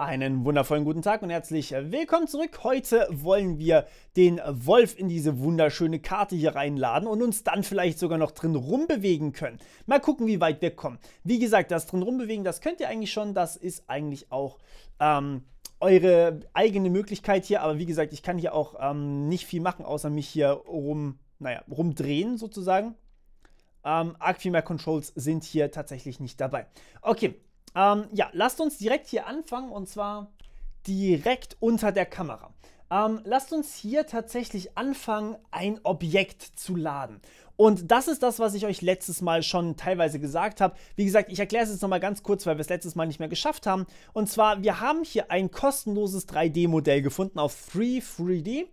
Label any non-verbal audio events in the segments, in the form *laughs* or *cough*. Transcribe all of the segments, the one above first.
Einen wundervollen guten Tag und herzlich äh, willkommen zurück. Heute wollen wir den Wolf in diese wunderschöne Karte hier reinladen und uns dann vielleicht sogar noch drin rumbewegen können. Mal gucken, wie weit wir kommen. Wie gesagt, das drin rumbewegen, das könnt ihr eigentlich schon. Das ist eigentlich auch ähm, eure eigene Möglichkeit hier. Aber wie gesagt, ich kann hier auch ähm, nicht viel machen, außer mich hier rum, naja, rumdrehen sozusagen. Ähm, arg Controls sind hier tatsächlich nicht dabei. Okay, ähm, ja, lasst uns direkt hier anfangen und zwar direkt unter der Kamera. Ähm, lasst uns hier tatsächlich anfangen, ein Objekt zu laden. Und das ist das, was ich euch letztes Mal schon teilweise gesagt habe. Wie gesagt, ich erkläre es jetzt nochmal ganz kurz, weil wir es letztes Mal nicht mehr geschafft haben. Und zwar, wir haben hier ein kostenloses 3D-Modell gefunden auf Free 3D.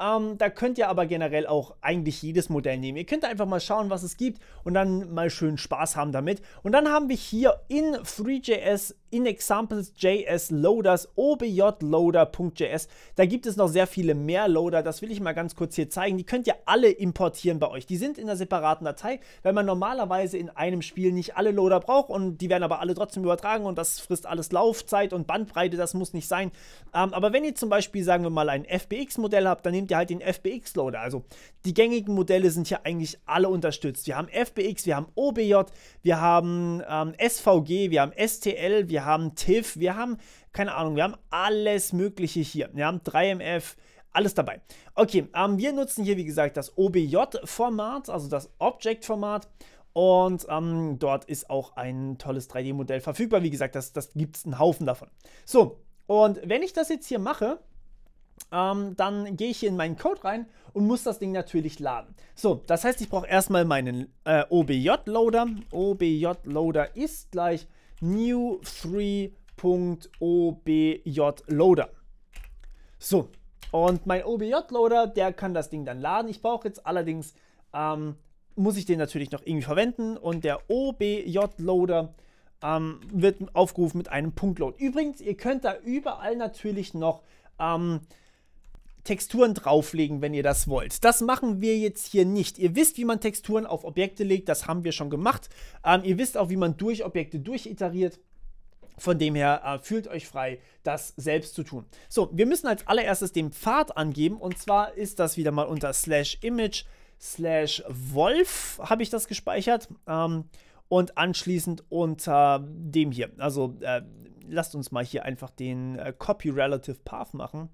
Ähm, da könnt ihr aber generell auch eigentlich jedes Modell nehmen. Ihr könnt einfach mal schauen, was es gibt und dann mal schön Spaß haben damit. Und dann haben wir hier in 3JS in Examples JS Loaders objloader.js. Da gibt es noch sehr viele mehr Loader. Das will ich mal ganz kurz hier zeigen. Die könnt ihr alle importieren bei euch. Die sind in einer separaten Datei, weil man normalerweise in einem Spiel nicht alle Loader braucht und die werden aber alle trotzdem übertragen und das frisst alles Laufzeit und Bandbreite, das muss nicht sein. Ähm, aber wenn ihr zum Beispiel, sagen wir mal, ein FBX-Modell habt, dann nehmt ihr halt den FBX-Loader. Also die gängigen Modelle sind hier eigentlich alle unterstützt. Wir haben FBX, wir haben OBJ, wir haben ähm, SVG, wir haben STL, wir haben TIFF, wir haben, keine Ahnung, wir haben alles Mögliche hier. Wir haben 3MF, alles dabei. Okay, ähm, wir nutzen hier wie gesagt das OBJ-Format, also das Object-Format. Und ähm, dort ist auch ein tolles 3D-Modell verfügbar. Wie gesagt, das, das gibt es einen Haufen davon. So, und wenn ich das jetzt hier mache, ähm, dann gehe ich hier in meinen Code rein und muss das Ding natürlich laden. So, das heißt, ich brauche erstmal meinen äh, OBJ-Loader. OBJ-Loader ist gleich new 3obj loader So, und mein OBJ-Loader, der kann das Ding dann laden. Ich brauche jetzt allerdings, ähm, muss ich den natürlich noch irgendwie verwenden. Und der OBJ-Loader ähm, wird aufgerufen mit einem Punktload. Übrigens, ihr könnt da überall natürlich noch ähm, Texturen drauflegen, wenn ihr das wollt. Das machen wir jetzt hier nicht. Ihr wisst, wie man Texturen auf Objekte legt, das haben wir schon gemacht. Ähm, ihr wisst auch, wie man durch Objekte durchiteriert. Von dem her äh, fühlt euch frei, das selbst zu tun. So, wir müssen als allererstes den Pfad angeben und zwar ist das wieder mal unter slash image slash wolf habe ich das gespeichert ähm, und anschließend unter dem hier. Also äh, lasst uns mal hier einfach den äh, copy relative path machen.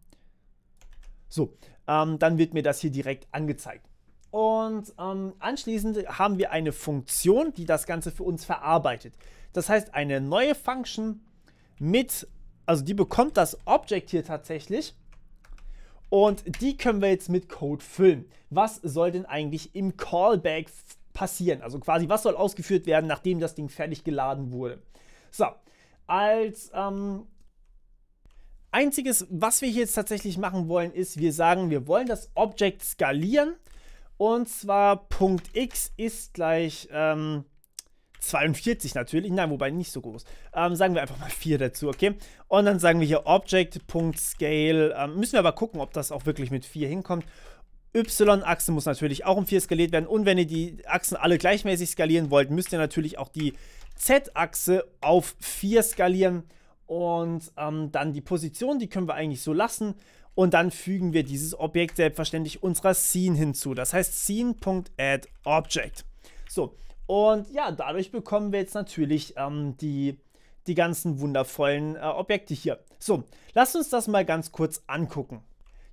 So, ähm, dann wird mir das hier direkt angezeigt. Und ähm, anschließend haben wir eine Funktion, die das Ganze für uns verarbeitet. Das heißt, eine neue Function mit, also die bekommt das Object hier tatsächlich. Und die können wir jetzt mit Code füllen. Was soll denn eigentlich im Callback passieren? Also quasi, was soll ausgeführt werden, nachdem das Ding fertig geladen wurde? So, als ähm, einziges, was wir hier jetzt tatsächlich machen wollen, ist, wir sagen, wir wollen das Object skalieren und zwar Punkt X ist gleich ähm, 42 natürlich. Nein, wobei nicht so groß. Ähm, sagen wir einfach mal 4 dazu, okay? Und dann sagen wir hier Object.scale. Ähm, müssen wir aber gucken, ob das auch wirklich mit 4 hinkommt. Y-Achse muss natürlich auch um 4 skaliert werden. Und wenn ihr die Achsen alle gleichmäßig skalieren wollt, müsst ihr natürlich auch die Z-Achse auf 4 skalieren. Und ähm, dann die Position, die können wir eigentlich so lassen. Und dann fügen wir dieses Objekt selbstverständlich unserer Scene hinzu. Das heißt Scene.addObject. So, und ja, dadurch bekommen wir jetzt natürlich ähm, die, die ganzen wundervollen äh, Objekte hier. So, lasst uns das mal ganz kurz angucken.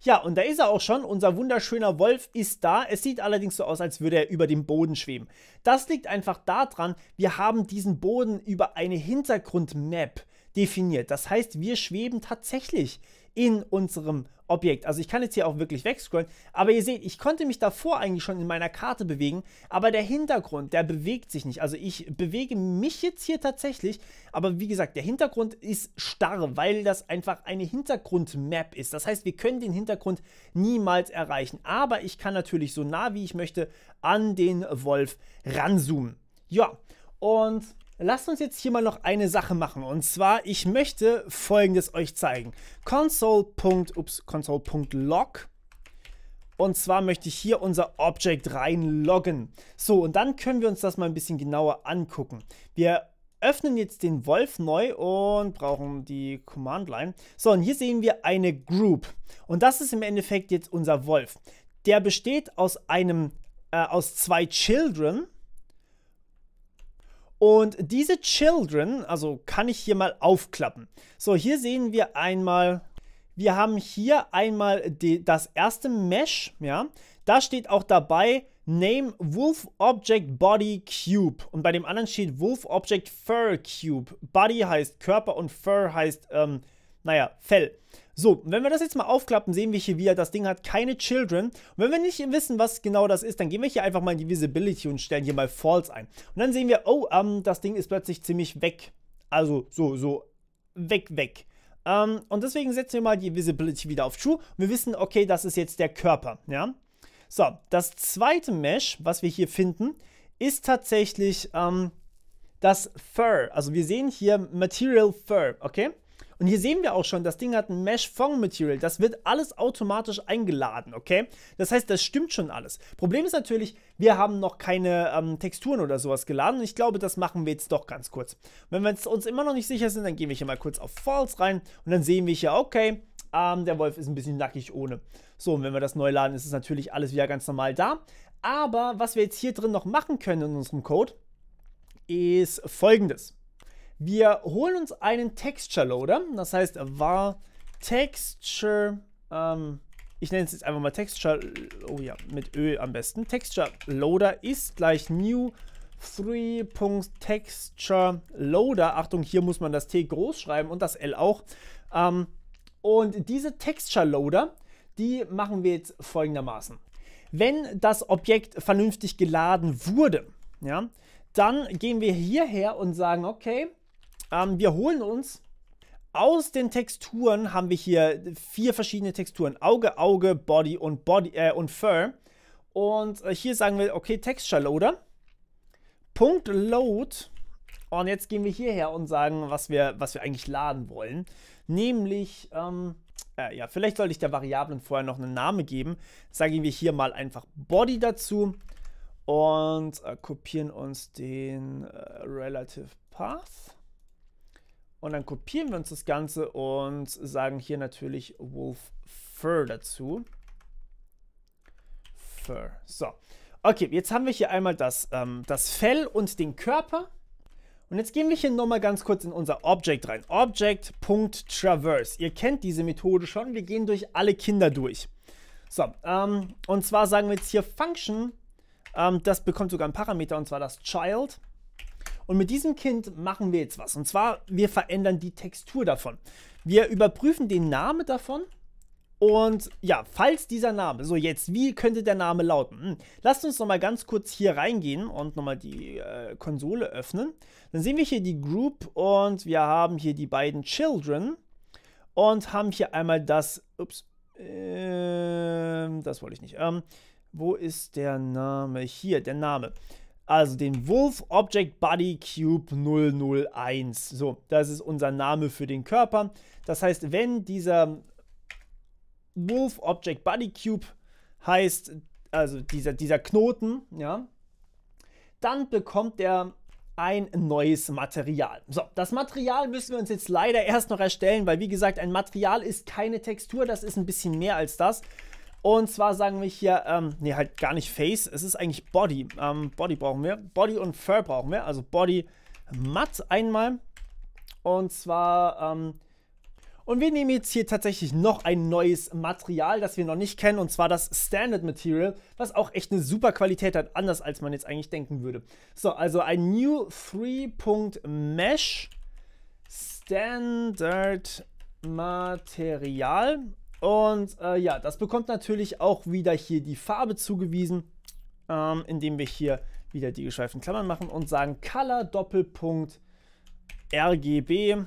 Ja, und da ist er auch schon. Unser wunderschöner Wolf ist da. Es sieht allerdings so aus, als würde er über dem Boden schweben. Das liegt einfach daran, wir haben diesen Boden über eine Hintergrundmap definiert. Das heißt, wir schweben tatsächlich in unserem Objekt. Also ich kann jetzt hier auch wirklich wegscrollen, aber ihr seht, ich konnte mich davor eigentlich schon in meiner Karte bewegen, aber der Hintergrund, der bewegt sich nicht. Also ich bewege mich jetzt hier tatsächlich, aber wie gesagt, der Hintergrund ist starr, weil das einfach eine Hintergrundmap ist. Das heißt, wir können den Hintergrund niemals erreichen, aber ich kann natürlich so nah wie ich möchte an den Wolf ranzoomen. Ja, und Lasst uns jetzt hier mal noch eine Sache machen. Und zwar, ich möchte folgendes euch zeigen. console.log. Und zwar möchte ich hier unser Object reinloggen. So, und dann können wir uns das mal ein bisschen genauer angucken. Wir öffnen jetzt den Wolf neu und brauchen die Command Line. So, und hier sehen wir eine Group. Und das ist im Endeffekt jetzt unser Wolf. Der besteht aus einem, äh, aus zwei Children und diese Children, also kann ich hier mal aufklappen. So, hier sehen wir einmal, wir haben hier einmal die, das erste Mesh, ja. Da steht auch dabei Name Wolf Object Body Cube. Und bei dem anderen steht Wolf Object Fur Cube. Body heißt Körper und Fur heißt, ähm, naja, Fell. So, wenn wir das jetzt mal aufklappen, sehen wir hier wieder, das Ding hat keine Children. Und wenn wir nicht wissen, was genau das ist, dann gehen wir hier einfach mal in die Visibility und stellen hier mal False ein. Und dann sehen wir, oh, ähm, das Ding ist plötzlich ziemlich weg. Also so, so, weg, weg. Ähm, und deswegen setzen wir mal die Visibility wieder auf True. Und wir wissen, okay, das ist jetzt der Körper, ja. So, das zweite Mesh, was wir hier finden, ist tatsächlich ähm, das Fur. Also wir sehen hier Material Fur, okay? Und hier sehen wir auch schon, das Ding hat ein Mesh Fong Material. Das wird alles automatisch eingeladen, okay? Das heißt, das stimmt schon alles. Problem ist natürlich, wir haben noch keine ähm, Texturen oder sowas geladen. Und ich glaube, das machen wir jetzt doch ganz kurz. wenn wir uns immer noch nicht sicher sind, dann gehen wir hier mal kurz auf False rein. Und dann sehen wir hier, okay, ähm, der Wolf ist ein bisschen nackig ohne. So, und wenn wir das neu laden, ist es natürlich alles wieder ganz normal da. Aber was wir jetzt hier drin noch machen können in unserem Code, ist folgendes. Wir holen uns einen Texture Loader, das heißt var Texture, ähm, ich nenne es jetzt einfach mal Texture, oh ja, mit Öl am besten. Texture Loader ist gleich new 3.texture Loader. Achtung, hier muss man das T groß schreiben und das L auch. Ähm, und diese Texture Loader, die machen wir jetzt folgendermaßen. Wenn das Objekt vernünftig geladen wurde, ja, dann gehen wir hierher und sagen, okay, ähm, wir holen uns aus den Texturen haben wir hier vier verschiedene Texturen: Auge, Auge, Body und Body äh, und Fur. Und äh, hier sagen wir, okay, Texture Loader. Punkt Load. Und jetzt gehen wir hierher und sagen, was wir, was wir eigentlich laden wollen. Nämlich, ähm, äh, ja, vielleicht sollte ich der Variablen vorher noch einen Namen geben. Sagen wir hier mal einfach Body dazu und äh, kopieren uns den äh, Relative Path. Und dann kopieren wir uns das Ganze und sagen hier natürlich Wolf Fur dazu. Fur. So. Okay, jetzt haben wir hier einmal das, ähm, das Fell und den Körper. Und jetzt gehen wir hier nochmal ganz kurz in unser Object rein. Object.traverse. Ihr kennt diese Methode schon. Wir gehen durch alle Kinder durch. So, ähm, und zwar sagen wir jetzt hier Function. Ähm, das bekommt sogar einen Parameter, und zwar das Child. Und mit diesem Kind machen wir jetzt was. Und zwar, wir verändern die Textur davon. Wir überprüfen den Namen davon. Und ja, falls dieser Name, so jetzt, wie könnte der Name lauten? Hm. Lasst uns nochmal ganz kurz hier reingehen und nochmal die äh, Konsole öffnen. Dann sehen wir hier die Group und wir haben hier die beiden Children und haben hier einmal das, ups, äh, das wollte ich nicht. Ähm, wo ist der Name? Hier, der Name. Also den Wolf Object Body Cube 001. So, das ist unser Name für den Körper. Das heißt, wenn dieser Wolf Object Body Cube heißt, also dieser, dieser Knoten, ja, dann bekommt er ein neues Material. So, das Material müssen wir uns jetzt leider erst noch erstellen, weil wie gesagt, ein Material ist keine Textur, das ist ein bisschen mehr als das. Und zwar sagen wir hier, ähm, nee, halt gar nicht Face, es ist eigentlich Body. Ähm, Body brauchen wir. Body und Fur brauchen wir. Also Body matt einmal. Und zwar, ähm, und wir nehmen jetzt hier tatsächlich noch ein neues Material, das wir noch nicht kennen, und zwar das Standard Material, was auch echt eine super Qualität hat, anders als man jetzt eigentlich denken würde. So, also ein New 3.Mesh Standard Material und äh, ja, das bekommt natürlich auch wieder hier die Farbe zugewiesen, ähm, indem wir hier wieder die geschweiften Klammern machen und sagen Color Doppelpunkt RGB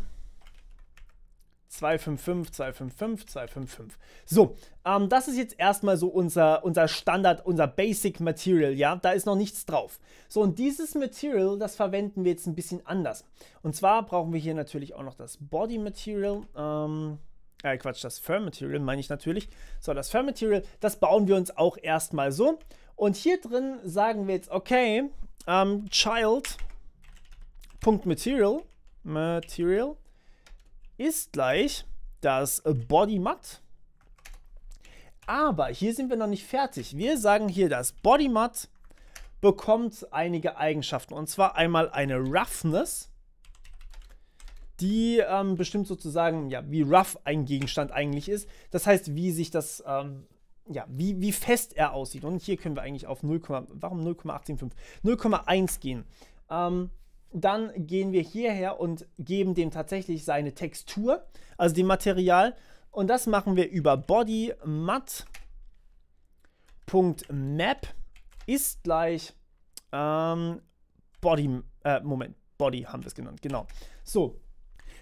255, 255, 255. So, ähm, das ist jetzt erstmal so unser, unser Standard, unser Basic Material, ja, da ist noch nichts drauf. So, und dieses Material, das verwenden wir jetzt ein bisschen anders. Und zwar brauchen wir hier natürlich auch noch das Body Material, ähm, äh Quatsch, das Firm Material meine ich natürlich. So, das Firm Material, das bauen wir uns auch erstmal so. Und hier drin sagen wir jetzt, okay, ähm, child.material Material ist gleich das Body Mat. Aber hier sind wir noch nicht fertig. Wir sagen hier, das Body Mat bekommt einige Eigenschaften. Und zwar einmal eine Roughness die ähm, bestimmt sozusagen, ja, wie rough ein Gegenstand eigentlich ist. Das heißt, wie sich das, ähm, ja, wie, wie fest er aussieht. Und hier können wir eigentlich auf 0, warum 0,875? 0,1 gehen. Ähm, dann gehen wir hierher und geben dem tatsächlich seine Textur, also dem Material. Und das machen wir über Body Matt.map ist gleich ähm, Body, äh, Moment, Body haben wir es genannt, genau. So,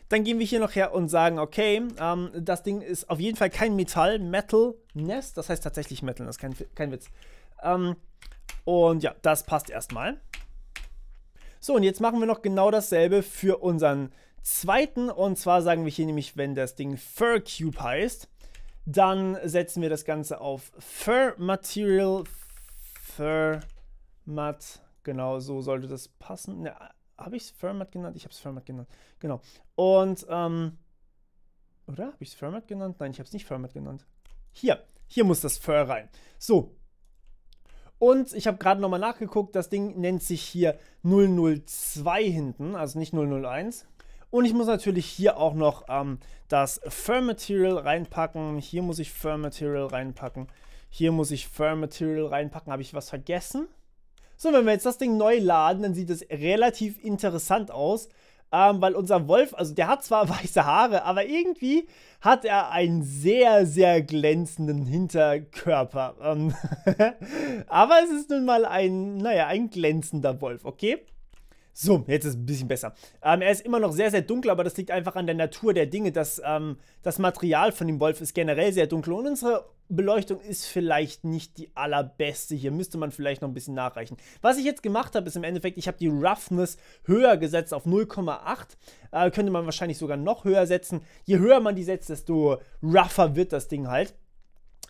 dann gehen wir hier noch her und sagen, okay, ähm, das Ding ist auf jeden Fall kein Metall, Metal Nest, das heißt tatsächlich Metal, das ist kein, kein Witz. Ähm, und ja, das passt erstmal. So, und jetzt machen wir noch genau dasselbe für unseren zweiten. Und zwar sagen wir hier nämlich, wenn das Ding Fur Cube heißt, dann setzen wir das Ganze auf Fur Material Fur Mat. Genau so sollte das passen. Ja, habe ich es Fermat genannt? Ich habe es Fermat genannt. Genau. Und, ähm, oder? Habe ich es Fermat genannt? Nein, ich habe es nicht Fermat genannt. Hier. Hier muss das Fur rein. So. Und ich habe gerade nochmal nachgeguckt, das Ding nennt sich hier 002 hinten, also nicht 001. Und ich muss natürlich hier auch noch ähm, das Fur Material reinpacken. Hier muss ich Fur Material reinpacken. Hier muss ich Fur Material reinpacken. Habe ich was vergessen? So, wenn wir jetzt das Ding neu laden, dann sieht es relativ interessant aus. Ähm, weil unser Wolf, also der hat zwar *laughs* weiße Haare, aber irgendwie hat er einen sehr, sehr glänzenden Hinterkörper. Ähm *laughs* aber es ist nun mal ein, naja, ein glänzender Wolf, okay? So, jetzt ist es ein bisschen besser. Ähm, er ist immer noch sehr, sehr dunkel, aber das liegt einfach an der Natur der Dinge. Das, ähm, das Material von dem Wolf ist generell sehr dunkel und unsere Beleuchtung ist vielleicht nicht die allerbeste. Hier müsste man vielleicht noch ein bisschen nachreichen. Was ich jetzt gemacht habe, ist im Endeffekt, ich habe die Roughness höher gesetzt auf 0,8. Äh, könnte man wahrscheinlich sogar noch höher setzen. Je höher man die setzt, desto rougher wird das Ding halt.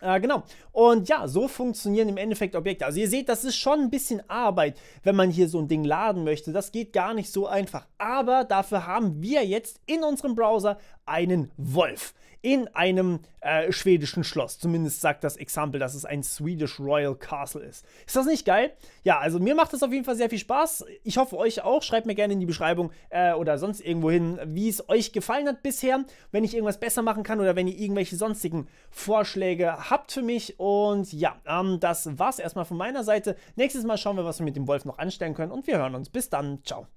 Äh, genau. Und ja, so funktionieren im Endeffekt Objekte. Also ihr seht, das ist schon ein bisschen Arbeit, wenn man hier so ein Ding laden möchte. Das geht gar nicht so einfach. Aber dafür haben wir jetzt in unserem Browser einen Wolf in einem äh, schwedischen Schloss. Zumindest sagt das Exempel, dass es ein Swedish Royal Castle ist. Ist das nicht geil? Ja, also mir macht das auf jeden Fall sehr viel Spaß. Ich hoffe euch auch. Schreibt mir gerne in die Beschreibung äh, oder sonst irgendwo hin, wie es euch gefallen hat bisher. Wenn ich irgendwas besser machen kann oder wenn ihr irgendwelche sonstigen Vorschläge habt für mich. Und ja, ähm, das war's erstmal von meiner Seite. Nächstes Mal schauen wir, was wir mit dem Wolf noch anstellen können. Und wir hören uns. Bis dann. Ciao.